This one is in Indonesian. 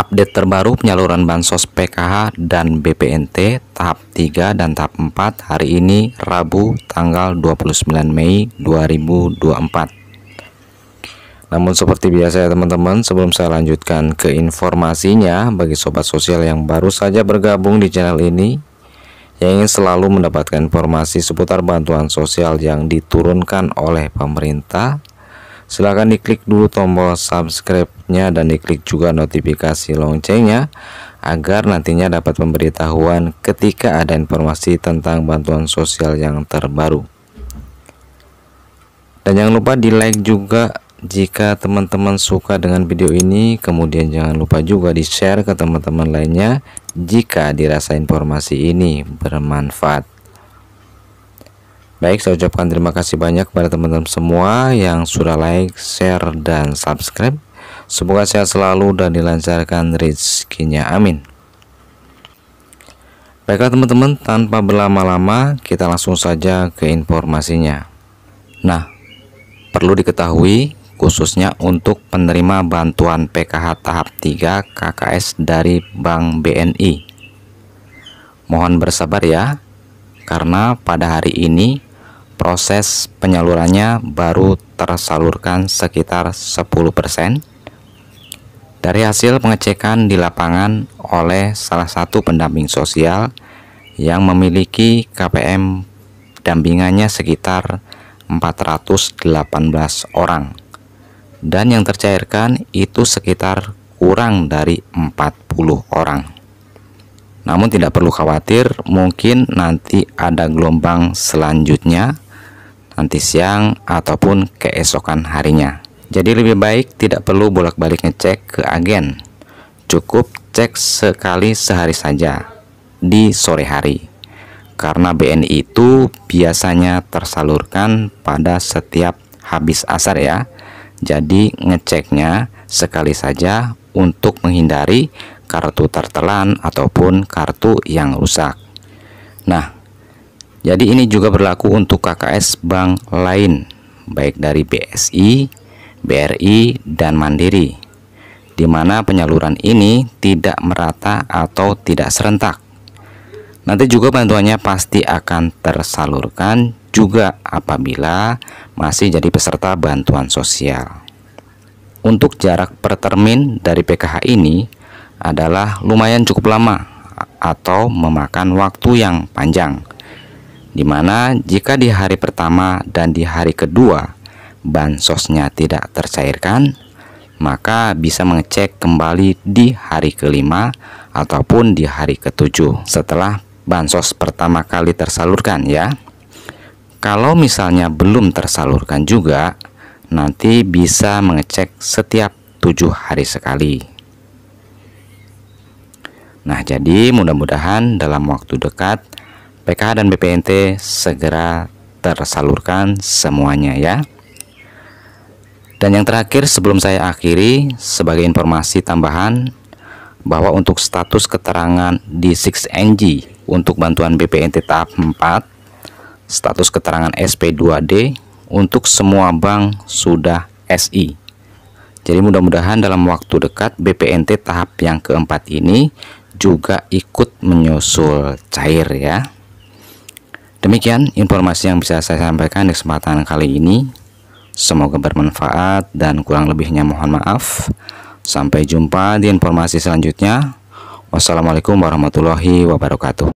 update terbaru penyaluran bansos PKH dan BPNT tahap 3 dan tahap 4 hari ini Rabu tanggal 29 Mei 2024. Namun seperti biasa ya teman-teman, sebelum saya lanjutkan ke informasinya bagi sobat sosial yang baru saja bergabung di channel ini yang ingin selalu mendapatkan informasi seputar bantuan sosial yang diturunkan oleh pemerintah silahkan diklik dulu tombol subscribe-nya dan diklik juga notifikasi loncengnya agar nantinya dapat pemberitahuan ketika ada informasi tentang bantuan sosial yang terbaru dan jangan lupa di like juga jika teman-teman suka dengan video ini kemudian jangan lupa juga di share ke teman-teman lainnya jika dirasa informasi ini bermanfaat Baik, saya ucapkan terima kasih banyak kepada teman-teman semua yang sudah like, share, dan subscribe. Semoga sehat selalu dan dilancarkan rezekinya. Amin. Baiklah teman-teman, tanpa berlama-lama, kita langsung saja ke informasinya. Nah, perlu diketahui khususnya untuk penerima bantuan PKH tahap 3 KKS dari Bank BNI. Mohon bersabar ya, karena pada hari ini proses penyalurannya baru tersalurkan sekitar 10% dari hasil pengecekan di lapangan oleh salah satu pendamping sosial yang memiliki KPM dampingannya sekitar 418 orang dan yang tercairkan itu sekitar kurang dari 40 orang namun tidak perlu khawatir, mungkin nanti ada gelombang selanjutnya nanti siang ataupun keesokan harinya. Jadi lebih baik tidak perlu bolak-balik ngecek ke agen. Cukup cek sekali sehari saja di sore hari. Karena BNI itu biasanya tersalurkan pada setiap habis asar ya. Jadi ngeceknya sekali saja untuk menghindari kartu tertelan ataupun kartu yang rusak. Nah, jadi ini juga berlaku untuk KKS bank lain, baik dari BSI, BRI, dan Mandiri, di mana penyaluran ini tidak merata atau tidak serentak. Nanti juga bantuannya pasti akan tersalurkan juga apabila masih jadi peserta bantuan sosial. Untuk jarak per termin dari PKH ini adalah lumayan cukup lama atau memakan waktu yang panjang di mana jika di hari pertama dan di hari kedua bansosnya tidak tercairkan, maka bisa mengecek kembali di hari kelima ataupun di hari ketujuh setelah bansos pertama kali tersalurkan ya. Kalau misalnya belum tersalurkan juga, nanti bisa mengecek setiap tujuh hari sekali. Nah, jadi mudah-mudahan dalam waktu dekat PKH dan BPNT segera tersalurkan semuanya ya. Dan yang terakhir sebelum saya akhiri sebagai informasi tambahan bahwa untuk status keterangan di 6NG untuk bantuan BPNT tahap 4 status keterangan SP2D untuk semua bank sudah SI. Jadi mudah-mudahan dalam waktu dekat BPNT tahap yang keempat ini juga ikut menyusul cair ya. Demikian informasi yang bisa saya sampaikan di kesempatan kali ini. Semoga bermanfaat dan kurang lebihnya mohon maaf. Sampai jumpa di informasi selanjutnya. Wassalamualaikum warahmatullahi wabarakatuh.